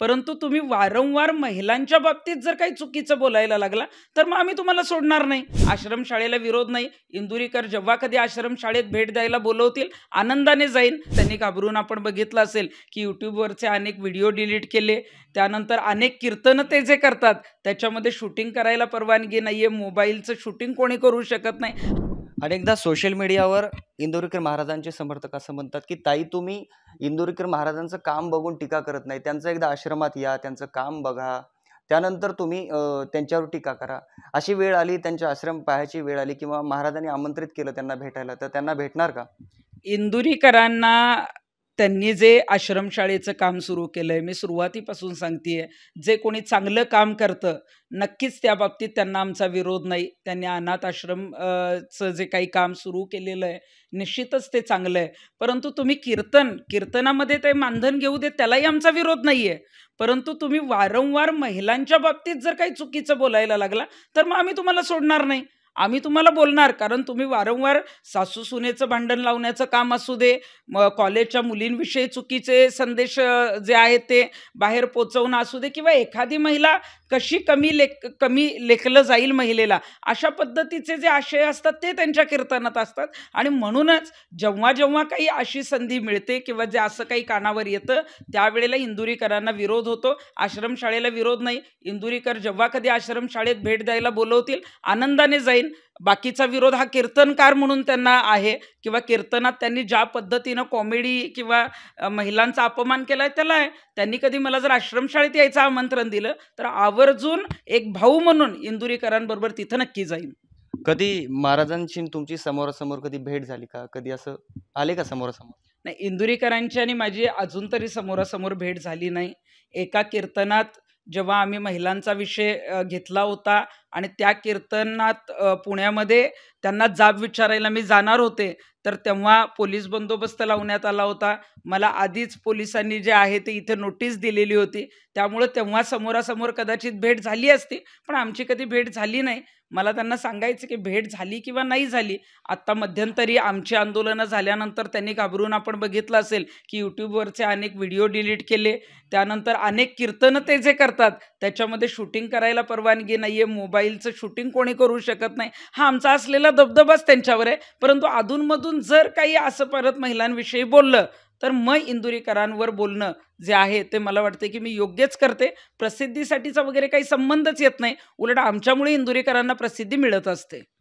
परंतु तुम्ही वारंवार महिलांच्या बाबतीत जर काही चुकीचं बोलायला लागला तर मग आम्ही तुम्हाला सोडणार नाही आश्रमशाळेला विरोध नाही इंदुरीकर जेव्हा कधी आश्रमशाळेत भेट द्यायला बोलवतील आनंदाने जाईन त्यांनी घाबरून आपण बघितलं असेल की यूट्यूबवरचे अनेक व्हिडिओ डिलीट केले त्यानंतर अनेक कीर्तन ते जे करतात त्याच्यामध्ये शूटिंग करायला परवानगी नाही मोबाईलचं शूटिंग कोणी करू शकत नाही अनेकदा सोशल मीडियावर इंदोरीकर महाराजांचे समर्थक असं म्हणतात की ताई तुम्ही इंदोरीकर महाराजांचं काम बघून टीका करत नाही त्यांचं एकदा आश्रमात या त्यांचं काम बघा त्यानंतर तुम्ही त्यांच्यावर टीका करा अशी वेळ आली त्यांच्या आश्रम पाहायची वेळ आली किंवा महाराजांनी आमंत्रित केलं त्यांना भेटायला तर त्यांना भेटणार का इंदुरीकरांना त्यांनी जे आश्रमशाळेचं काम सुरू केलं आहे मी सुरुवातीपासून सांगतेय जे कोणी चांगलं काम करतं नक्कीच त्या बाबतीत त्यांना आमचा विरोध नाही त्यांनी अनाथ आश्रम जे काही काम सुरू केलेलं आहे निश्चितच ते चांगलं आहे परंतु तुम्ही कीर्तन कीर्तनामध्ये ते मानधन घेऊ दे त्यालाही आमचा विरोध नाही आहे परंतु तुम्ही वारंवार महिलांच्या बाबतीत जर काही चुकीचं बोलायला लागला तर मग आम्ही तुम्हाला सोडणार नाही आम्ही तुम्हाला बोलणार कारण तुम्ही वारंवार सासू सुनेचं भांडण लावण्याचं काम असू दे म कॉलेजच्या मुलींविषयी चुकीचे संदेश जे आहेत ते बाहेर पोचवणं असू दे किंवा एखादी महिला कशी कमी लेख कमी लेखलं जाईल महिलेला अशा पद्धतीचे जे आशय असतात ते त्यांच्या कीर्तनात असतात आणि म्हणूनच जेव्हा जेव्हा काही अशी संधी मिळते किंवा जे असं काही कानावर येतं त्यावेळेला इंदुरीकरांना विरोध होतो आश्रमशाळेला विरोध नाही इंदुरीकर जेव्हा कधी आश्रमशाळेत भेट द्यायला बोलवतील आनंदाने जाईल बाकीचा विरोध हा कीर्तनकार म्हणून त्यांना आहे किंवा कीर्तनात त्यांनी ज्या पद्धतीनं कॉमेडी किंवा महिलांचा अपमान केला आहे त्याला आहे त्यांनी कधी मला जर आश्रमशाळेत यायचं आमंत्रण दिलं तर आवर्जून एक भाऊ म्हणून इंदुरीकरांबरोबर तिथं नक्की जाईल कधी महाराजांची तुमची समोरासमोर कधी भेट झाली का कधी असं आले का समोरासमोर नाही इंदुरीकरांची आणि माझी अजून तरी समोरासमोर भेट झाली नाही एका कीर्तनात जेव्हा आम्ही महिलांचा विषय घेतला होता आणि त्या कीर्तनात पुण्यामध्ये त्यांना जाब विचारायला मी जाणार होते तर तेव्हा पोलीस बंदोबस्त लावण्यात आला होता मला आधीच पोलिसांनी जे आहे ते इथे नोटीस दिलेली होती त्यामुळं तेव्हा समोरासमोर कदाचित भेट झाली असती पण आमची कधी भेट झाली नाही मला त्यांना सांगायचं की भेट झाली किंवा नाही झाली आत्ता मध्यंतरी आमची आंदोलनं झाल्यानंतर त्यांनी घाबरून आपण बघितलं असेल की यूट्यूबवरचे अनेक व्हिडिओ डिलीट केले त्यानंतर अनेक कीर्तनं ते जे करतात त्याच्यामध्ये शूटिंग करायला परवानगी नाही आहे मोबाईल मोबाईलचं शूटिंग कोणी करू शकत नाही हा आमचा असलेला दबदबाच त्यांच्यावर आहे परंतु अधूनमधून जर काही असं परत महिलांविषयी बोललं तर मग इंदुरीकरांवर बोलणं जे आहे ते मला वाटते की मी योग्यच करते प्रसिद्धीसाठीचा वगैरे काही संबंधच येत नाही उलट आमच्यामुळे इंदुरीकरांना प्रसिद्धी मिळत असते